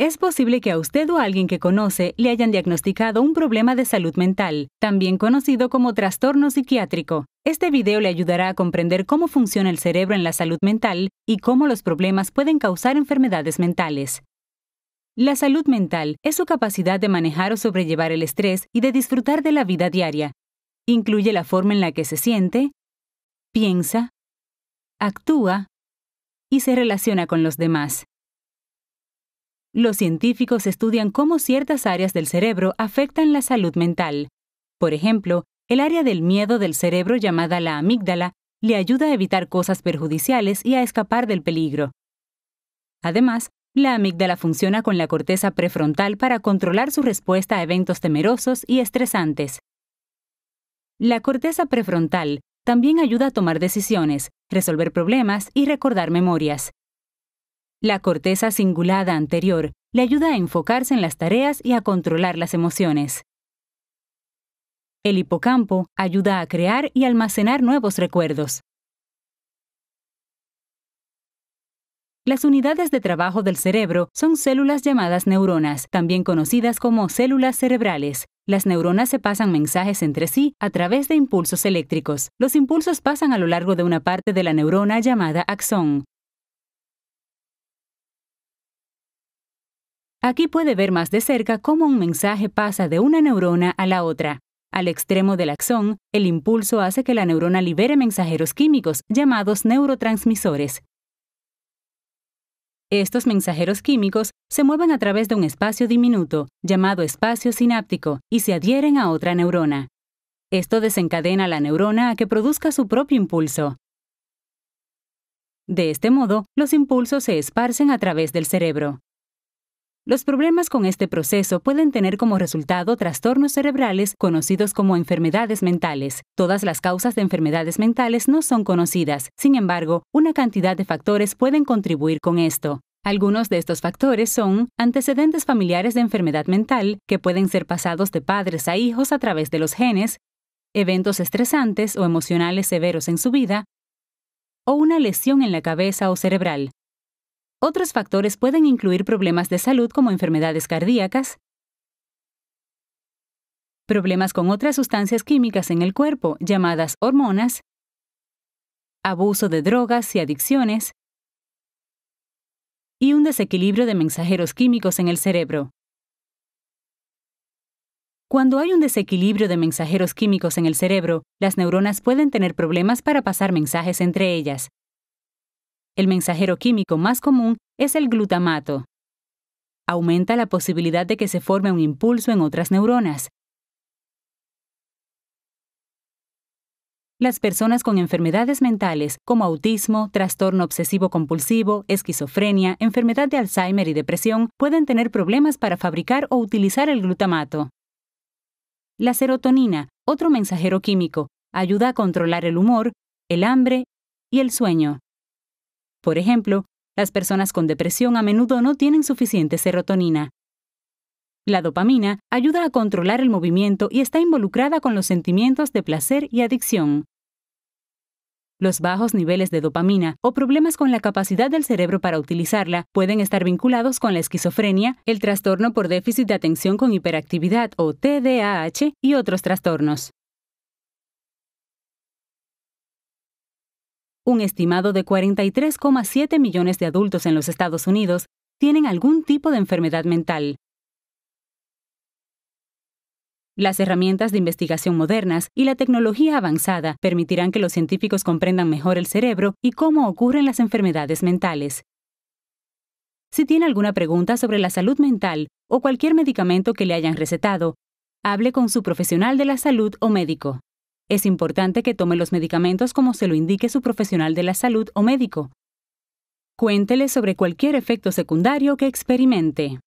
Es posible que a usted o a alguien que conoce le hayan diagnosticado un problema de salud mental, también conocido como trastorno psiquiátrico. Este video le ayudará a comprender cómo funciona el cerebro en la salud mental y cómo los problemas pueden causar enfermedades mentales. La salud mental es su capacidad de manejar o sobrellevar el estrés y de disfrutar de la vida diaria. Incluye la forma en la que se siente, piensa, actúa y se relaciona con los demás. Los científicos estudian cómo ciertas áreas del cerebro afectan la salud mental. Por ejemplo, el área del miedo del cerebro llamada la amígdala le ayuda a evitar cosas perjudiciales y a escapar del peligro. Además, la amígdala funciona con la corteza prefrontal para controlar su respuesta a eventos temerosos y estresantes. La corteza prefrontal también ayuda a tomar decisiones, resolver problemas y recordar memorias. La corteza cingulada anterior le ayuda a enfocarse en las tareas y a controlar las emociones. El hipocampo ayuda a crear y almacenar nuevos recuerdos. Las unidades de trabajo del cerebro son células llamadas neuronas, también conocidas como células cerebrales. Las neuronas se pasan mensajes entre sí a través de impulsos eléctricos. Los impulsos pasan a lo largo de una parte de la neurona llamada axón. Aquí puede ver más de cerca cómo un mensaje pasa de una neurona a la otra. Al extremo del axón, el impulso hace que la neurona libere mensajeros químicos llamados neurotransmisores. Estos mensajeros químicos se mueven a través de un espacio diminuto, llamado espacio sináptico, y se adhieren a otra neurona. Esto desencadena a la neurona a que produzca su propio impulso. De este modo, los impulsos se esparcen a través del cerebro. Los problemas con este proceso pueden tener como resultado trastornos cerebrales conocidos como enfermedades mentales. Todas las causas de enfermedades mentales no son conocidas, sin embargo, una cantidad de factores pueden contribuir con esto. Algunos de estos factores son antecedentes familiares de enfermedad mental, que pueden ser pasados de padres a hijos a través de los genes, eventos estresantes o emocionales severos en su vida, o una lesión en la cabeza o cerebral. Otros factores pueden incluir problemas de salud como enfermedades cardíacas, problemas con otras sustancias químicas en el cuerpo, llamadas hormonas, abuso de drogas y adicciones, y un desequilibrio de mensajeros químicos en el cerebro. Cuando hay un desequilibrio de mensajeros químicos en el cerebro, las neuronas pueden tener problemas para pasar mensajes entre ellas, el mensajero químico más común es el glutamato. Aumenta la posibilidad de que se forme un impulso en otras neuronas. Las personas con enfermedades mentales, como autismo, trastorno obsesivo-compulsivo, esquizofrenia, enfermedad de Alzheimer y depresión, pueden tener problemas para fabricar o utilizar el glutamato. La serotonina, otro mensajero químico, ayuda a controlar el humor, el hambre y el sueño. Por ejemplo, las personas con depresión a menudo no tienen suficiente serotonina. La dopamina ayuda a controlar el movimiento y está involucrada con los sentimientos de placer y adicción. Los bajos niveles de dopamina o problemas con la capacidad del cerebro para utilizarla pueden estar vinculados con la esquizofrenia, el trastorno por déficit de atención con hiperactividad o TDAH y otros trastornos. Un estimado de 43,7 millones de adultos en los Estados Unidos tienen algún tipo de enfermedad mental. Las herramientas de investigación modernas y la tecnología avanzada permitirán que los científicos comprendan mejor el cerebro y cómo ocurren las enfermedades mentales. Si tiene alguna pregunta sobre la salud mental o cualquier medicamento que le hayan recetado, hable con su profesional de la salud o médico. Es importante que tome los medicamentos como se lo indique su profesional de la salud o médico. Cuéntele sobre cualquier efecto secundario que experimente.